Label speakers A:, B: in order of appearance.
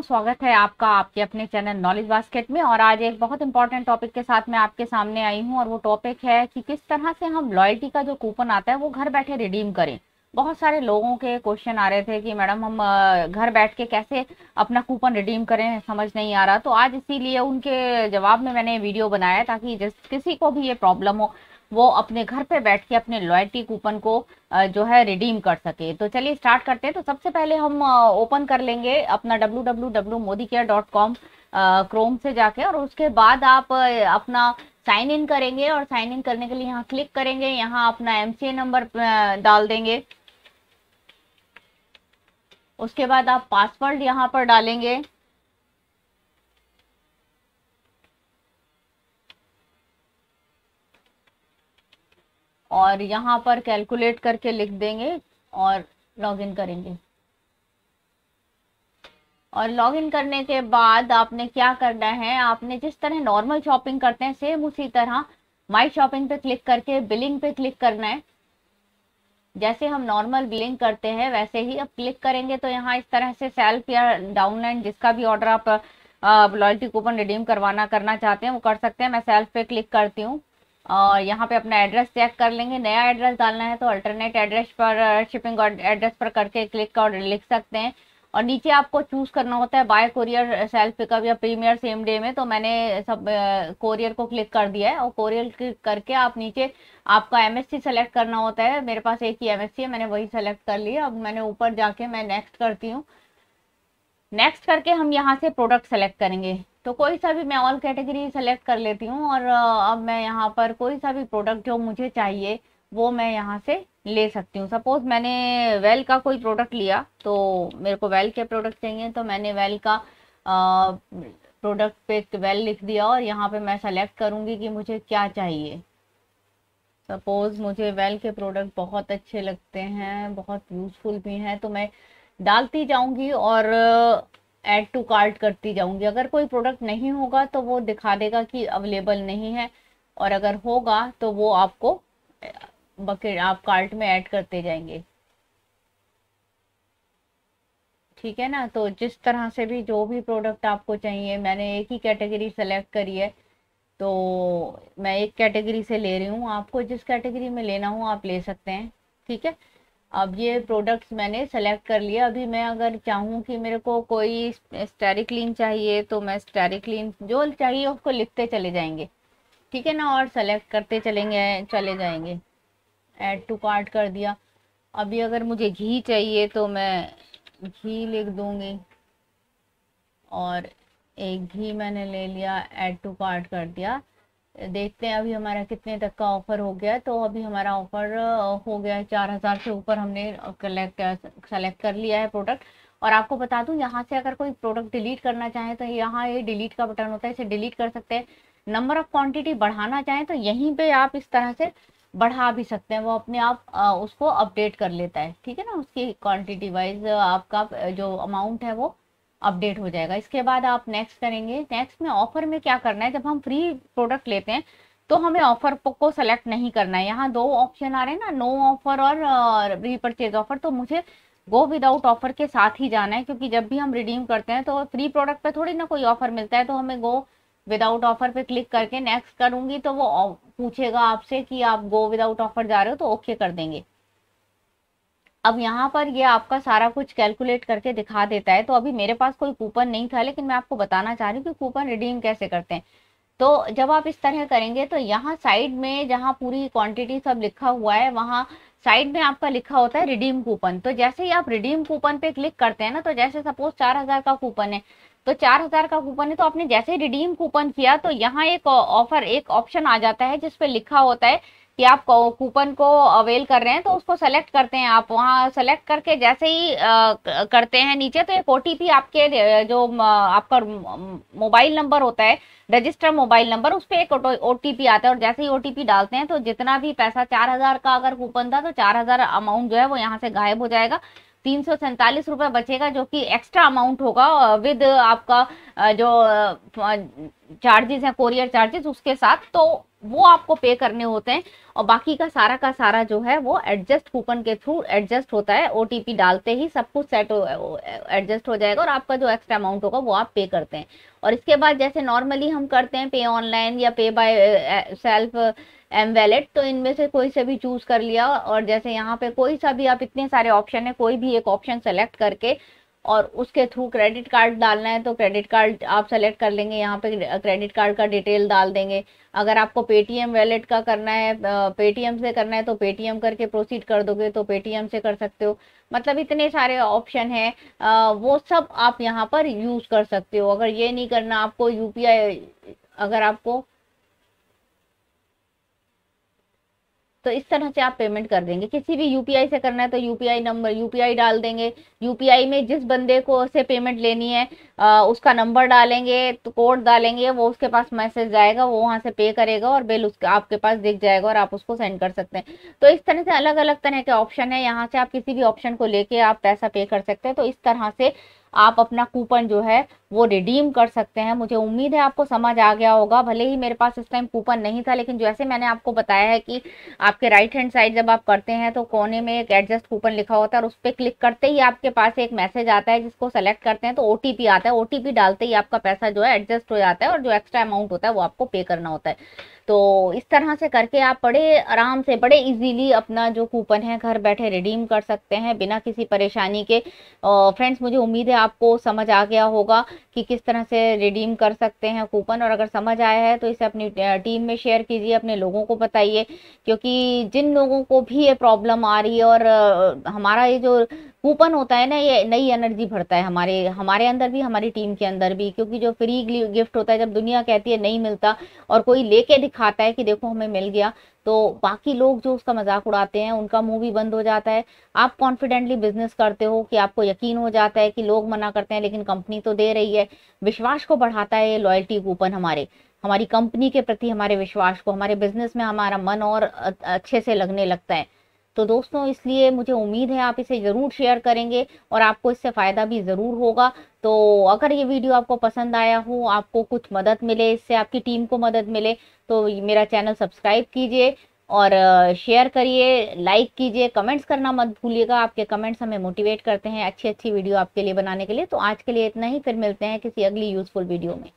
A: welcome स्वागत है आपका आपके अपने चैनल नॉलेज बास्केट में और आज एक बहुत इंपॉर्टेंट टॉपिक के साथ मैं आपके सामने आई हूं और वो टॉपिक है कि किस तरह से हम लॉयल्टी का जो कूपन आता है वो घर बैठे रिडीम करें बहुत सारे लोगों के क्वेश्चन आ रहे थे कि मैडम हम घर बैठ के कैसे अपना कूपन रिडीम करें समझ नहीं आ रहा तो आज इसीलिए उनके जवाब में मैंने वीडियो बनाया ताकि जिस किसी को भी ये प्रॉब्लम हो वो अपने घर पे बैठ के अपने लॉयल्टी कूपन को जो है रिडीम कर सके तो चलिए स्टार्ट करते हैं तो सबसे पहले हम ओपन कर लेंगे अपना W W W Modi care dot com Chrome से जाके और उसके बाद आप अपना साइन इन करेंगे और साइन इन करने के लिए यहाँ क्लिक करेंगे यहाँ अपना एम नंबर डाल देंगे उसके बाद आप पासवर्ड यहाँ पर डालेंगे और यहाँ पर कैलकुलेट करके लिख देंगे और लॉगिन करेंगे और लॉगिन करने के बाद आपने क्या करना है आपने जिस तरह नॉर्मल शॉपिंग करते हैं सेम उसी तरह माई शॉपिंग पे क्लिक करके बिलिंग पे क्लिक करना है जैसे हम नॉर्मल बिलिंग करते हैं वैसे ही अब क्लिक करेंगे तो यहाँ इस तरह से सेल्फ या डाउनलाइन जिसका भी ऑर्डर आप लॉयल्टी कूपन रिडीम करवाना करना चाहते हैं वो कर सकते हैं मैं सेल्फ पे क्लिक करती हूँ और यहाँ पे अपना एड्रेस चेक कर लेंगे नया एड्रेस डालना है तो अल्टरनेट एड्रेस पर शिपिंग uh, एड्रेस पर करके क्लिक कर लिख सकते हैं और नीचे आपको चूज़ करना होता है बाय कोरियर सेल्फ पिकअप या प्रीमियर सेम डे में तो मैंने सब कोरियर uh, को क्लिक कर दिया है और कोरियर क्लिक करके आप नीचे आपका एमएससी सेलेक्ट करना होता है मेरे पास एक ही एमएससी है मैंने वही सेलेक्ट कर लिया अब मैंने ऊपर जाके मैं नेक्स्ट करती हूँ नेक्स्ट करके हम यहाँ से प्रोडक्ट सेलेक्ट करेंगे तो कोई सा भी मैं ऑल कैटेगरी सेलेक्ट कर लेती हूँ और अब मैं यहाँ पर कोई सा भी प्रोडक्ट जो मुझे चाहिए वो मैं यहाँ से ले सकती हूँ सपोज मैंने वेल का कोई प्रोडक्ट लिया तो मेरे को वेल के प्रोडक्ट चाहिए तो मैंने वेल का प्रोडक्ट पे वेल लिख दिया और यहाँ पे मैं सेलेक्ट करूँगी कि मुझे क्या चाहिए सपोज मुझे वेल के प्रोडक्ट बहुत अच्छे लगते हैं बहुत यूज़फुल भी हैं तो मैं डालती जाऊंगी और एड टू कार्ट करती जाऊंगी अगर कोई प्रोडक्ट नहीं होगा तो वो दिखा देगा कि अवेलेबल नहीं है और अगर होगा तो वो आपको बकेट आप कार्ट में ऐड करते जाएंगे ठीक है ना तो जिस तरह से भी जो भी प्रोडक्ट आपको चाहिए मैंने एक ही कैटेगरी सेलेक्ट करी है तो मैं एक कैटेगरी से ले रही हूँ आपको जिस कैटेगरी में लेना हो आप ले सकते हैं ठीक है अब ये प्रोडक्ट्स मैंने सेलेक्ट कर लिया अभी मैं अगर चाहूँ कि मेरे को कोई स्टेरिक्लिन चाहिए तो मैं स्टेरिक्लिन जो चाहिए उसको लिखते चले जाएंगे ठीक है ना और सेलेक्ट करते चलेंगे चले जाएंगे ऐड टू कार्ट कर दिया अभी अगर मुझे घी चाहिए तो मैं घी लिख दूँगी और एक घी मैंने ले लिया ऐड टू कार्ट कर दिया देखते हैं अभी हमारा कितने तक का ऑफ़र हो गया तो अभी हमारा ऑफ़र हो गया है चार हज़ार से ऊपर हमने कलेक्ट सेलेक्ट कर लिया है प्रोडक्ट और आपको बता दूं यहाँ से अगर कोई प्रोडक्ट डिलीट करना चाहे तो यहाँ ये डिलीट का बटन होता है इसे डिलीट कर सकते हैं नंबर ऑफ क्वांटिटी बढ़ाना चाहें तो यहीं पे आप इस तरह से बढ़ा भी सकते हैं वो अपने आप उसको अपडेट कर लेता है ठीक है ना उसकी क्वांटिटी वाइज आपका जो अमाउंट है वो अपडेट हो जाएगा इसके बाद आप नेक्स्ट करेंगे नेक्स्ट में ऑफर में क्या करना है जब हम फ्री प्रोडक्ट लेते हैं तो हमें ऑफर को सेलेक्ट नहीं करना है यहाँ दो ऑप्शन आ रहे हैं ना नो ऑफर और रीपरचेज uh, ऑफर तो मुझे गो विदाउट ऑफर के साथ ही जाना है क्योंकि जब भी हम रिडीम करते हैं तो फ्री प्रोडक्ट पे थोड़ी ना कोई ऑफर मिलता है तो हमें गो विदाउट ऑफर पे क्लिक करके नेक्स्ट करूंगी तो वो uh, पूछेगा आपसे कि आप गो विदाउट ऑफर जा रहे हो तो ओके okay कर देंगे अब यहाँ पर ये आपका सारा कुछ कैलकुलेट करके दिखा देता है तो अभी मेरे पास कोई कूपन नहीं था लेकिन मैं आपको बताना चाह रही हूँ कि कूपन रिडीम कैसे करते हैं तो जब आप इस तरह करेंगे तो यहाँ साइड में जहाँ पूरी क्वांटिटी सब लिखा हुआ है वहाँ साइड में आपका लिखा होता है रिडीम कूपन तो जैसे ही आप रिडीम कूपन पे क्लिक करते हैं ना तो जैसे सपोज चार हज़ार का कूपन है तो चार हज़ार का कूपन है तो आपने जैसे ही रिडीम कूपन किया तो यहाँ एक ऑफर एक ऑप्शन आ जाता है जिसपे लिखा होता है कि आप कूपन को अवेल कर रहे हैं तो उसको सेलेक्ट करते हैं आप वहाँ सेलेक्ट करके जैसे ही करते हैं नीचे तो एक ओ आपके जो आपका मोबाइल नंबर होता है रजिस्टर मोबाइल नंबर उस पर एक ओ आता है और जैसे ही ओ डालते हैं तो जितना भी पैसा चार हजार का अगर कूपन था तो चार हजार अमाउंट जो है वो यहाँ से गायब हो जाएगा तीन सौ सैंतालीस रुपये बचेगा जो कि एक्स्ट्रा अमाउंट होगा विद आपका जो चार्जेस हैं कोरियर चार्जेस उसके साथ तो वो आपको पे करने होते हैं और बाकी का सारा का सारा जो है वो एडजस्ट कूपन के थ्रू एडजस्ट होता है ओ डालते ही सब कुछ सेट एडजस्ट हो जाएगा और आपका जो एक्स्ट्रा अमाउंट होगा वो आप पे करते हैं और इसके बाद जैसे नॉर्मली हम करते हैं पे ऑनलाइन या पे बाय सेल्फ एम वैलेट तो इनमें से कोई से भी चूज कर लिया और जैसे यहाँ पे कोई सा भी आप इतने सारे ऑप्शन है कोई भी एक ऑप्शन सेलेक्ट करके और उसके थ्रू क्रेडिट कार्ड डालना है तो क्रेडिट कार्ड आप सेलेक्ट कर लेंगे यहाँ पे क्रेडिट कार्ड का डिटेल डाल देंगे अगर आपको पेटीएम वैलेट का करना है पेटीएम से करना है तो पेटीएम करके प्रोसीड कर दोगे तो पेटीएम से कर सकते हो मतलब इतने सारे ऑप्शन हैं वो सब आप यहाँ पर यूज़ कर सकते हो अगर ये नहीं करना आपको यूपीआई अगर आपको तो इस तरह से आप पेमेंट कर देंगे किसी भी यूपीआई से करना है तो यूपीआई नंबर यूपीआई डाल देंगे यूपीआई में जिस बंदे को से पेमेंट लेनी है आ, उसका नंबर डालेंगे तो कोड डालेंगे वो उसके पास मैसेज जाएगा वो वहाँ से पे करेगा और बिल उसके आपके पास दिख जाएगा और आप उसको सेंड कर सकते हैं तो इस तरह से अलग अलग तरह के ऑप्शन है यहाँ से आप किसी भी ऑप्शन को लेके आप पैसा पे कर सकते हैं तो इस तरह से आप अपना कूपन जो है वो रिडीम कर सकते हैं मुझे उम्मीद है आपको समझ आ गया होगा भले ही मेरे पास इस टाइम कूपन नहीं था लेकिन जैसे मैंने आपको बताया है कि आपके राइट हैंड साइड जब आप करते हैं तो कोने में एक एडजस्ट कूपन लिखा होता है और उस पर क्लिक करते ही आपके पास एक मैसेज आता है जिसको सेलेक्ट करते हैं तो ओ आता है ओ डालते ही आपका पैसा जो है एडजस्ट हो जाता है और जो एक्स्ट्रा अमाउंट होता है वो आपको पे करना होता है तो इस तरह से करके आप बड़े आराम से बड़े इजीली अपना जो कूपन है घर बैठे रिडीम कर सकते हैं बिना किसी परेशानी के फ्रेंड्स मुझे उम्मीद है आपको समझ आ गया होगा कि किस तरह से रिडीम कर सकते हैं कूपन और अगर समझ आया है तो इसे अपनी टीम में शेयर कीजिए अपने लोगों को बताइए क्योंकि जिन लोगों को भी ये प्रॉब्लम आ रही है और हमारा ये जो कूपन होता है ना ये नई एनर्जी भरता है हमारे हमारे अंदर भी हमारी टीम के अंदर भी क्योंकि जो फ्री गिफ्ट होता है जब दुनिया कहती है नहीं मिलता और कोई लेके दिखाता है कि देखो हमें मिल गया तो बाकी लोग जो उसका मजाक उड़ाते हैं उनका मुंह भी बंद हो जाता है आप कॉन्फिडेंटली बिजनेस करते हो कि आपको यकीन हो जाता है कि लोग मना करते हैं लेकिन कंपनी तो दे रही है विश्वास को बढ़ाता है ये लॉयल्टी कूपन हमारे हमारी कंपनी के प्रति हमारे विश्वास को हमारे बिजनेस में हमारा मन और अच्छे से लगने लगता है तो दोस्तों इसलिए मुझे उम्मीद है आप इसे ज़रूर शेयर करेंगे और आपको इससे फ़ायदा भी ज़रूर होगा तो अगर ये वीडियो आपको पसंद आया हो आपको कुछ मदद मिले इससे आपकी टीम को मदद मिले तो मेरा चैनल सब्सक्राइब कीजिए और शेयर करिए लाइक कीजिए कमेंट्स करना मत भूलिएगा आपके कमेंट्स हमें मोटिवेट करते हैं अच्छी अच्छी वीडियो आपके लिए बनाने के लिए तो आज के लिए इतना ही फिर मिलते हैं किसी अगली यूज़फुल वीडियो में